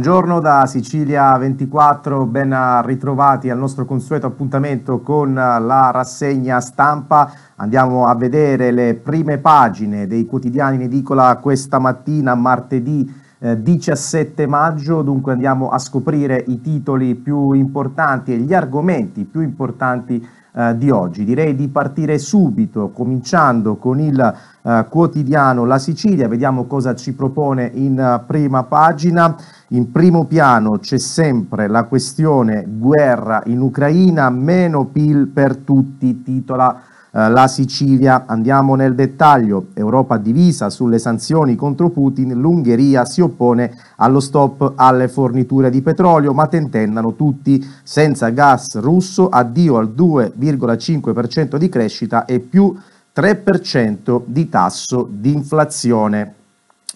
Buongiorno da Sicilia 24, ben ritrovati al nostro consueto appuntamento con la rassegna stampa. Andiamo a vedere le prime pagine dei quotidiani in edicola questa mattina, martedì 17 eh, maggio, dunque andiamo a scoprire i titoli più importanti e gli argomenti più importanti eh, di oggi. Direi di partire subito, cominciando con il eh, quotidiano La Sicilia, vediamo cosa ci propone in eh, prima pagina. In primo piano c'è sempre la questione guerra in Ucraina, meno PIL per tutti, titola eh, la Sicilia. Andiamo nel dettaglio. Europa divisa sulle sanzioni contro Putin, l'Ungheria si oppone allo stop alle forniture di petrolio, ma tentennano tutti senza gas russo, addio al 2,5% di crescita e più 3% di tasso di inflazione.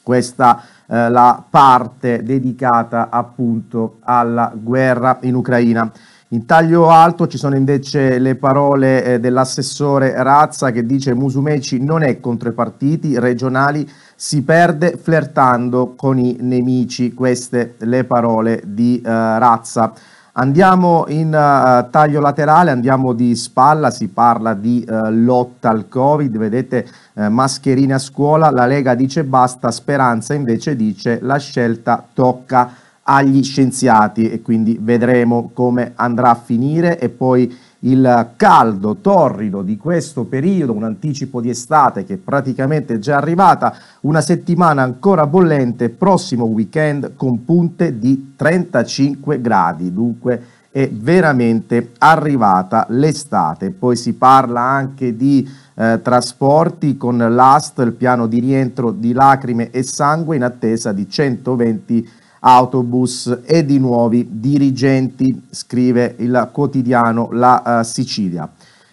Questa eh, la parte dedicata appunto alla guerra in Ucraina. In taglio alto ci sono invece le parole eh, dell'assessore Razza che dice Musumeci non è contro i partiti regionali, si perde flirtando con i nemici, queste le parole di eh, Razza. Andiamo in uh, taglio laterale, andiamo di spalla, si parla di uh, lotta al Covid, vedete uh, mascherine a scuola, la Lega dice basta, Speranza invece dice la scelta tocca agli scienziati e quindi vedremo come andrà a finire e poi il caldo torrido di questo periodo, un anticipo di estate che praticamente è già arrivata, una settimana ancora bollente, prossimo weekend con punte di 35 gradi, dunque è veramente arrivata l'estate. Poi si parla anche di eh, trasporti con l'AST, il piano di rientro di lacrime e sangue in attesa di 120 autobus e di nuovi dirigenti, scrive il quotidiano La uh, Sicilia.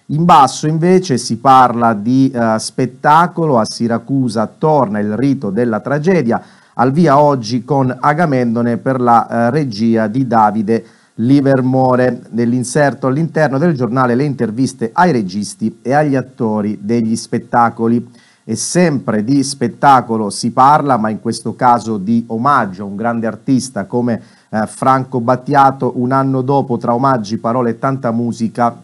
In basso invece si parla di uh, spettacolo, a Siracusa torna il rito della tragedia, al via oggi con Agamendone per la uh, regia di Davide Livermore. Nell'inserto all'interno del giornale le interviste ai registi e agli attori degli spettacoli e sempre di spettacolo si parla, ma in questo caso di omaggio a un grande artista come eh, Franco Battiato, un anno dopo tra omaggi, parole e tanta musica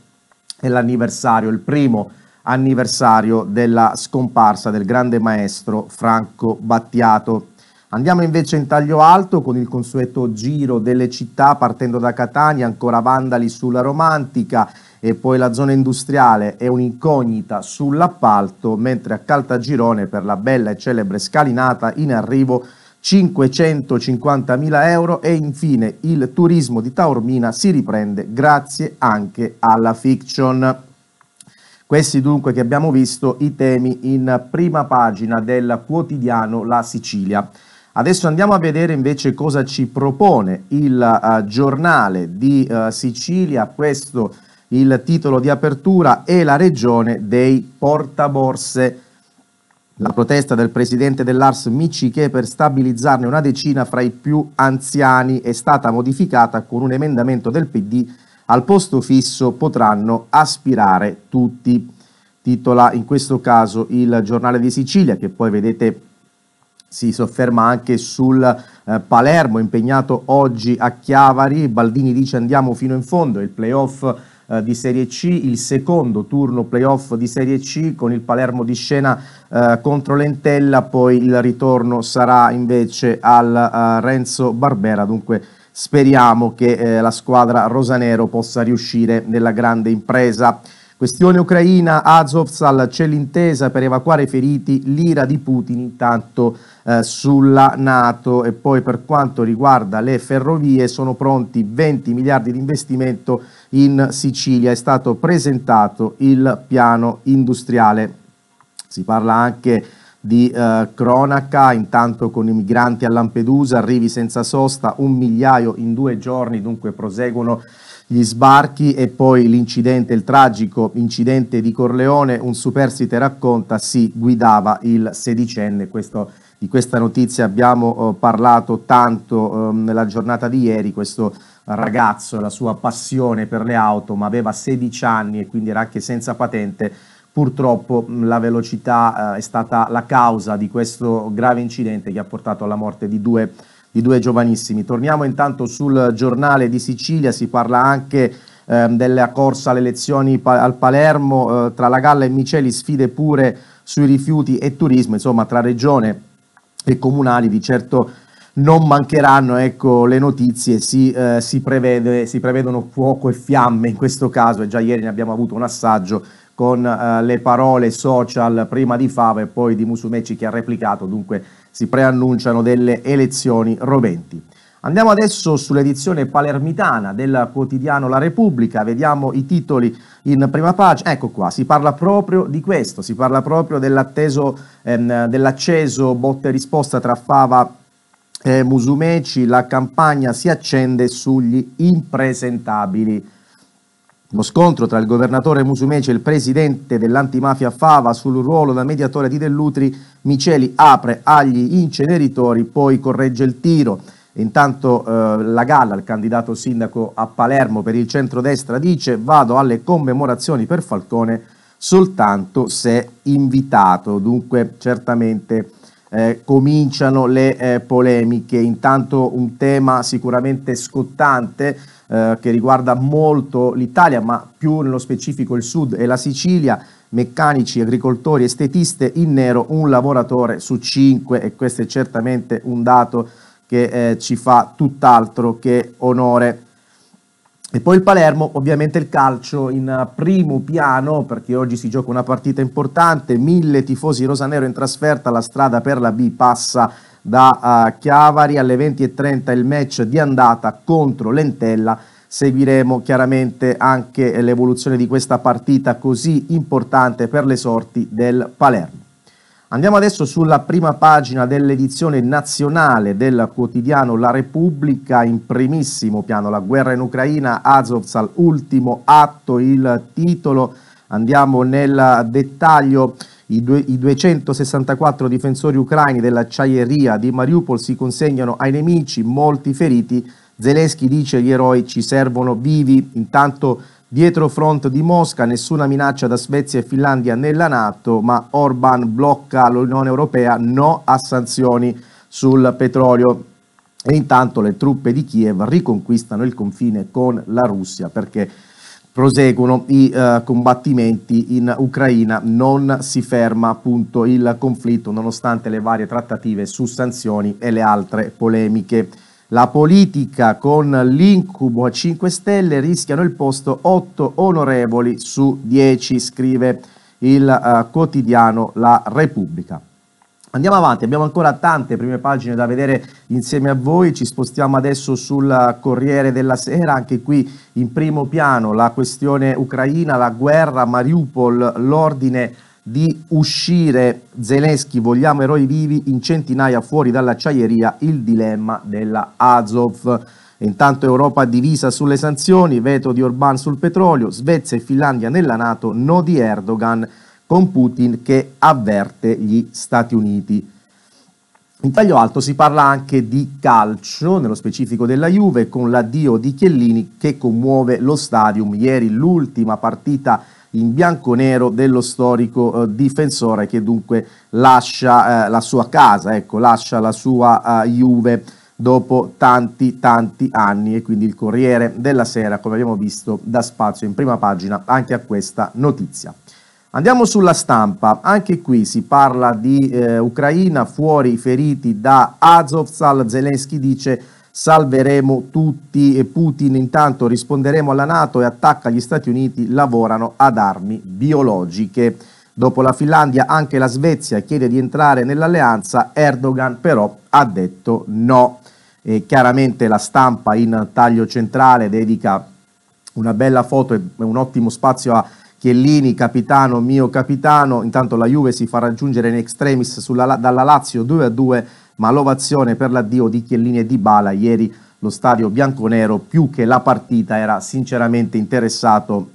è l'anniversario, il primo anniversario della scomparsa del grande maestro Franco Battiato. Andiamo invece in taglio alto con il consueto giro delle città partendo da Catania, ancora Vandali sulla Romantica, e poi la zona industriale è un'incognita sull'appalto, mentre a Caltagirone per la bella e celebre scalinata in arrivo 550.000 euro e infine il turismo di Taormina si riprende grazie anche alla fiction. Questi dunque che abbiamo visto i temi in prima pagina del quotidiano La Sicilia. Adesso andiamo a vedere invece cosa ci propone il uh, giornale di uh, Sicilia, questo il titolo di apertura è la regione dei portaborse. La protesta del presidente dell'Ars Michiche per stabilizzarne una decina fra i più anziani è stata modificata con un emendamento del PD al posto fisso potranno aspirare tutti. Titola in questo caso il giornale di Sicilia che poi vedete si sofferma anche sul eh, Palermo impegnato oggi a Chiavari, Baldini dice andiamo fino in fondo, il playoff eh, di Serie C, il secondo turno playoff di Serie C con il Palermo di scena eh, contro l'Entella, poi il ritorno sarà invece al eh, Renzo Barbera, dunque speriamo che eh, la squadra rosanero possa riuscire nella grande impresa. Questione ucraina, Azovstal c'è l'intesa per evacuare i feriti, l'ira di Putin intanto eh, sulla Nato e poi per quanto riguarda le ferrovie sono pronti 20 miliardi di investimento in Sicilia è stato presentato il piano industriale. Si parla anche di eh, cronaca, intanto con i migranti a Lampedusa, arrivi senza sosta, un migliaio in due giorni, dunque proseguono gli sbarchi e poi l'incidente, il tragico incidente di Corleone, un superstite racconta, si guidava il sedicenne, questo, di questa notizia abbiamo eh, parlato tanto eh, nella giornata di ieri, questo ragazzo, la sua passione per le auto, ma aveva 16 anni e quindi era anche senza patente. Purtroppo la velocità eh, è stata la causa di questo grave incidente che ha portato alla morte di due, di due giovanissimi. Torniamo intanto sul giornale di Sicilia, si parla anche eh, della corsa alle elezioni pa al Palermo, eh, tra la Galla e Miceli sfide pure sui rifiuti e turismo, insomma tra regione e comunali di certo non mancheranno ecco, le notizie, si, eh, si, prevede, si, prevedono fuoco e fiamme in questo caso e già ieri ne abbiamo avuto un assaggio con eh, le parole social prima di Fava e poi di Musumeci che ha replicato, dunque si preannunciano delle elezioni roventi. Andiamo adesso sull'edizione palermitana del quotidiano La Repubblica, vediamo i titoli in prima pagina. Ecco qua, si parla proprio di questo, si parla proprio dell'atteso, ehm, dell'acceso botte risposta tra Fava e eh, Musumeci la campagna si accende sugli impresentabili. Lo scontro tra il governatore Musumeci e il presidente dell'antimafia Fava sul ruolo da mediatore di Dell'Utri, Miceli apre agli inceneritori, poi corregge il tiro. Intanto eh, la Galla, il candidato sindaco a Palermo per il centrodestra, dice vado alle commemorazioni per Falcone soltanto se invitato, dunque certamente eh, cominciano le eh, polemiche. Intanto un tema sicuramente scottante eh, che riguarda molto l'Italia, ma più nello specifico il sud e la Sicilia. Meccanici, agricoltori, estetiste, in nero un lavoratore su cinque e questo è certamente un dato che eh, ci fa tutt'altro che onore. E poi il Palermo, ovviamente il calcio in eh, primo piano, perché oggi si gioca una partita importante, mille tifosi rosanero in trasferta, la strada per la B passa da uh, Chiavari alle 20.30 il match di andata contro Lentella. Seguiremo chiaramente anche l'evoluzione di questa partita così importante per le sorti del Palermo. Andiamo adesso sulla prima pagina dell'edizione nazionale del quotidiano La Repubblica, in primissimo piano la guerra in Ucraina, Azovstal, ultimo atto, il titolo. Andiamo nel dettaglio. I, due, I 264 difensori ucraini dell'acciaieria di Mariupol si consegnano ai nemici, molti feriti. Zelensky dice gli eroi ci servono vivi, intanto Dietro front di Mosca, nessuna minaccia da Svezia e Finlandia nella Nato, ma Orban blocca l'Unione Europea, no a sanzioni sul petrolio. E intanto le truppe di Kiev riconquistano il confine con la Russia perché proseguono i eh, combattimenti in Ucraina, non si ferma appunto il conflitto nonostante le varie trattative su sanzioni e le altre polemiche. La politica con l'incubo a 5 Stelle rischiano il posto 8 onorevoli su 10, scrive il uh, quotidiano La Repubblica. Andiamo avanti, abbiamo ancora tante prime pagine da vedere insieme a voi, ci spostiamo adesso sul Corriere della Sera, anche qui in primo piano la questione ucraina, la guerra, Mariupol, l'ordine di uscire Zelensky, vogliamo eroi vivi, in centinaia fuori dall'acciaieria, il dilemma della Azov. Intanto Europa divisa sulle sanzioni, veto di Orban sul petrolio, Svezia e Finlandia nella Nato, no di Erdogan con Putin che avverte gli Stati Uniti. In taglio alto si parla anche di calcio, nello specifico della Juve, con l'addio di Chiellini che commuove lo stadium. Ieri l'ultima partita in bianco-nero dello storico eh, difensore che dunque lascia eh, la sua casa, ecco, lascia la sua eh, Juve dopo tanti tanti anni e quindi il Corriere della Sera, come abbiamo visto, dà spazio in prima pagina anche a questa notizia. Andiamo sulla stampa, anche qui si parla di eh, Ucraina, fuori i feriti da Azovstal, Zelensky dice salveremo tutti e Putin intanto risponderemo alla Nato e attacca gli Stati Uniti lavorano ad armi biologiche. Dopo la Finlandia anche la Svezia chiede di entrare nell'alleanza, Erdogan però ha detto no. E chiaramente la stampa in taglio centrale dedica una bella foto e un ottimo spazio a Chiellini, capitano, mio capitano, intanto la Juve si fa raggiungere in extremis sulla, dalla Lazio 2 a 2 ma l'ovazione per l'addio di Chiellini e di Bala ieri lo stadio bianconero più che la partita era sinceramente interessato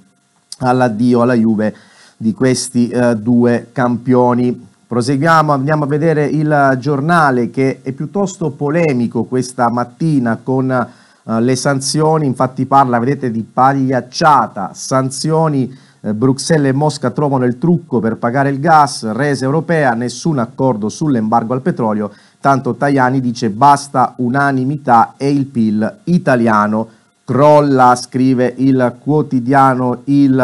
all'addio alla Juve di questi eh, due campioni. Proseguiamo, andiamo a vedere il giornale che è piuttosto polemico questa mattina con eh, le sanzioni, infatti parla, vedete, di pagliacciata, sanzioni eh, Bruxelles e Mosca trovano il trucco per pagare il gas, resa europea, nessun accordo sull'embargo al petrolio Tanto Tajani dice basta unanimità e il PIL italiano crolla, scrive il quotidiano, il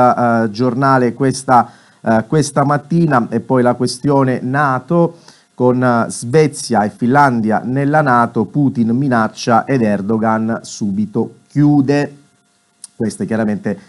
eh, giornale questa, eh, questa, mattina e poi la questione Nato con eh, Svezia e Finlandia nella Nato, Putin minaccia ed Erdogan subito chiude. Questo è chiaramente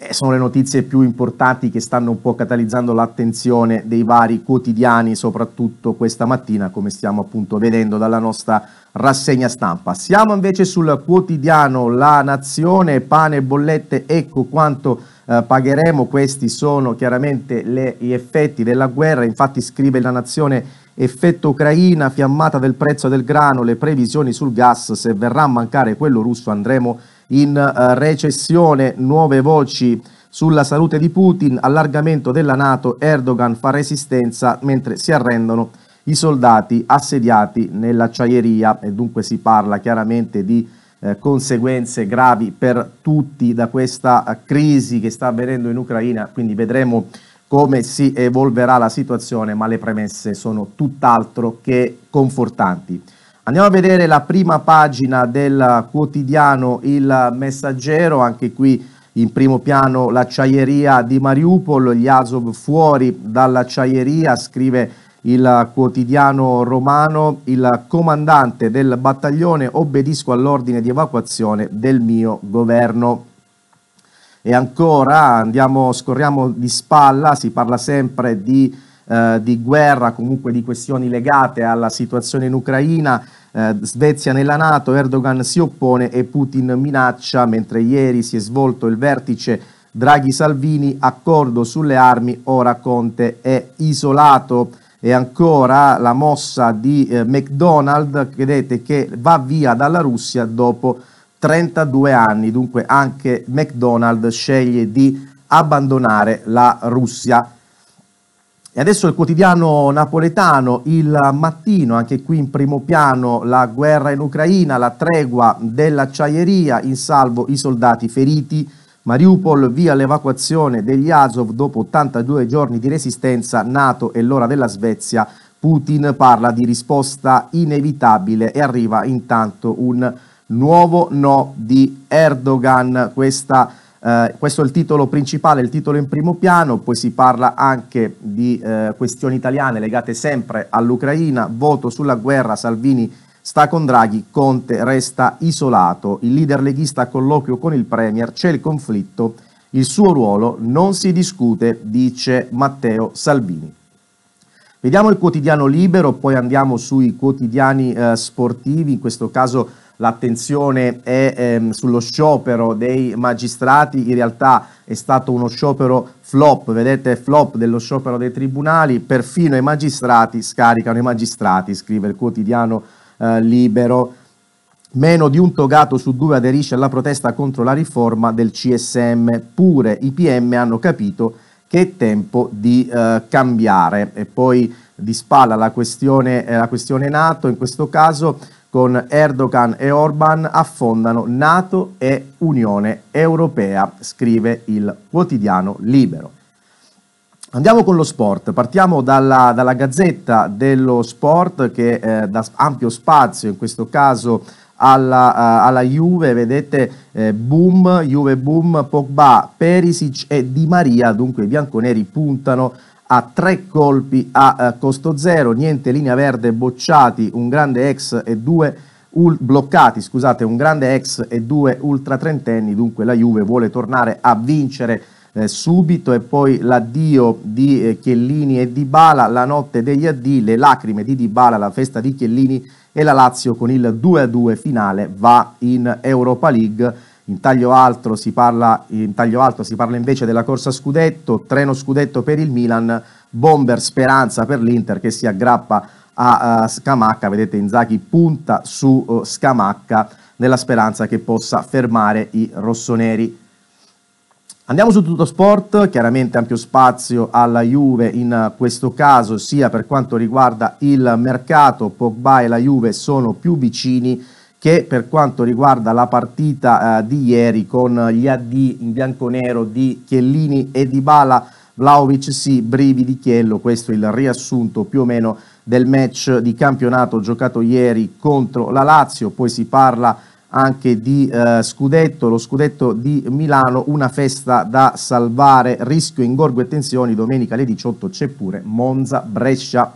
eh, sono le notizie più importanti che stanno un po' catalizzando l'attenzione dei vari quotidiani, soprattutto questa mattina, come stiamo appunto vedendo dalla nostra rassegna stampa. Siamo invece sul quotidiano La Nazione, pane e bollette, ecco quanto eh, pagheremo, questi sono chiaramente le, gli effetti della guerra, infatti scrive La Nazione effetto Ucraina, fiammata del prezzo del grano, le previsioni sul gas, se verrà a mancare quello russo andremo a in eh, recessione, nuove voci sulla salute di Putin, allargamento della Nato, Erdogan fa resistenza mentre si arrendono i soldati assediati nell'acciaieria e dunque si parla chiaramente di eh, conseguenze gravi per tutti da questa eh, crisi che sta avvenendo in Ucraina, quindi vedremo come si evolverà la situazione, ma le premesse sono tutt'altro che confortanti. Andiamo a vedere la prima pagina del quotidiano Il Messaggero, anche qui in primo piano l'acciaieria di Mariupol, gli Azov fuori dall'acciaieria, scrive il quotidiano romano, il comandante del battaglione obbedisco all'ordine di evacuazione del mio governo. E ancora andiamo, scorriamo di spalla, si parla sempre di, eh, di guerra, comunque di questioni legate alla situazione in Ucraina, eh, Svezia nella Nato, Erdogan si oppone e Putin minaccia, mentre ieri si è svolto il vertice Draghi-Salvini, accordo sulle armi, ora Conte è isolato. E ancora la mossa di eh, McDonald, vedete che va via dalla Russia dopo 32 anni, dunque anche McDonald sceglie di abbandonare la Russia. E adesso il quotidiano napoletano, il mattino, anche qui in primo piano la guerra in Ucraina, la tregua dell'acciaieria, in salvo i soldati feriti, Mariupol via l'evacuazione degli Azov dopo 82 giorni di resistenza, Nato e l'ora della Svezia, Putin parla di risposta inevitabile e arriva intanto un nuovo no di Erdogan, questa eh, questo è il titolo principale, il titolo in primo piano, poi si parla anche di eh, questioni italiane legate sempre all'Ucraina, voto sulla guerra, Salvini sta con Draghi, Conte resta isolato, il leader leghista a colloquio con il Premier, c'è il conflitto, il suo ruolo non si discute, dice Matteo Salvini. Vediamo il quotidiano libero, poi andiamo sui quotidiani eh, sportivi, in questo caso l'attenzione è ehm, sullo sciopero dei magistrati, in realtà è stato uno sciopero flop, vedete flop dello sciopero dei tribunali, perfino i magistrati scaricano i magistrati, scrive il quotidiano eh, Libero. Meno di un togato su due aderisce alla protesta contro la riforma del CSM, pure i PM hanno capito che è tempo di eh, cambiare. E poi di spalla la questione, eh, la questione NATO, in questo caso con Erdogan e Orban affondano Nato e Unione Europea, scrive il quotidiano Libero. Andiamo con lo sport, partiamo dalla, dalla Gazzetta dello Sport che eh, dà ampio spazio in questo caso alla, uh, alla Juve, vedete eh, boom, Juve boom, Pogba, Perisic e Di Maria, dunque i bianconeri puntano a tre colpi a eh, costo zero, niente linea verde bocciati, un grande ex e due bloccati, scusate, un grande ex e due ultra trentenni, dunque la Juve vuole tornare a vincere eh, subito e poi l'addio di eh, Chiellini e Dybala, la notte degli addi, le lacrime di Dybala, la festa di Chiellini e la Lazio con il 2-2 finale va in Europa League in taglio, alto si parla, alto si parla invece della corsa scudetto, treno scudetto per il Milan, bomber speranza per l'Inter che si aggrappa a uh, Scamacca, vedete Inzaghi punta su uh, Scamacca nella speranza che possa fermare i rossoneri. Andiamo su tutto sport, chiaramente ampio spazio alla Juve in questo caso sia per quanto riguarda il mercato, Pogba e la Juve sono più vicini che per quanto riguarda la partita eh, di ieri con gli AD in bianco-nero di Chiellini e di Bala, Vlaovic sì, Brivi di Chiello, questo è il riassunto più o meno del match di campionato giocato ieri contro la Lazio, poi si parla anche di eh, scudetto, lo scudetto di Milano, una festa da salvare, rischio, ingorgo e tensioni, domenica alle 18 c'è pure Monza, Brescia,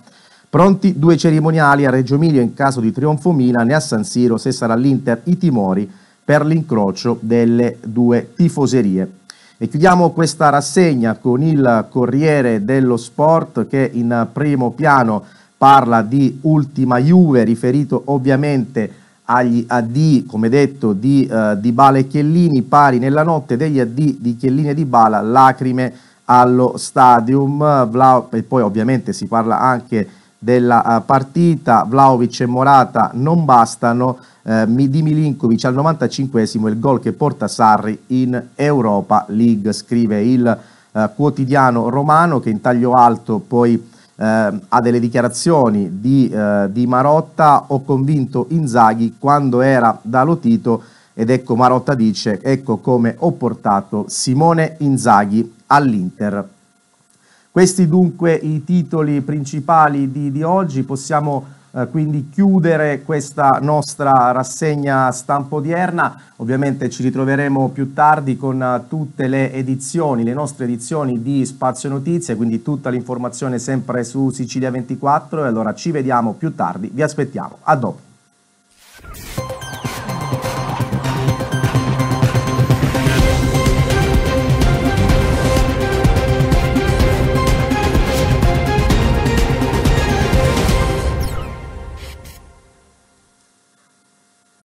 Pronti due cerimoniali a Reggio Emilia in caso di trionfo Milan e a San Siro se sarà l'Inter i timori per l'incrocio delle due tifoserie. E chiudiamo questa rassegna con il Corriere dello Sport che in primo piano parla di ultima Juve, riferito ovviamente agli AD, come detto, di eh, Dybala e Chiellini, pari nella notte degli AD di Chiellini e di Bala, lacrime allo stadium, Vla, e poi ovviamente si parla anche di della eh, partita, Vlaovic e Morata non bastano, eh, di Milinkovic al 95esimo il gol che porta Sarri in Europa League, scrive il eh, quotidiano romano che in taglio alto poi eh, ha delle dichiarazioni di, eh, di Marotta, ho convinto Inzaghi quando era da Lotito ed ecco Marotta dice ecco come ho portato Simone Inzaghi all'Inter. Questi dunque i titoli principali di, di oggi, possiamo eh, quindi chiudere questa nostra rassegna stampa odierna, ovviamente ci ritroveremo più tardi con eh, tutte le edizioni, le nostre edizioni di Spazio Notizie, quindi tutta l'informazione sempre su Sicilia 24 e allora ci vediamo più tardi, vi aspettiamo, a dopo.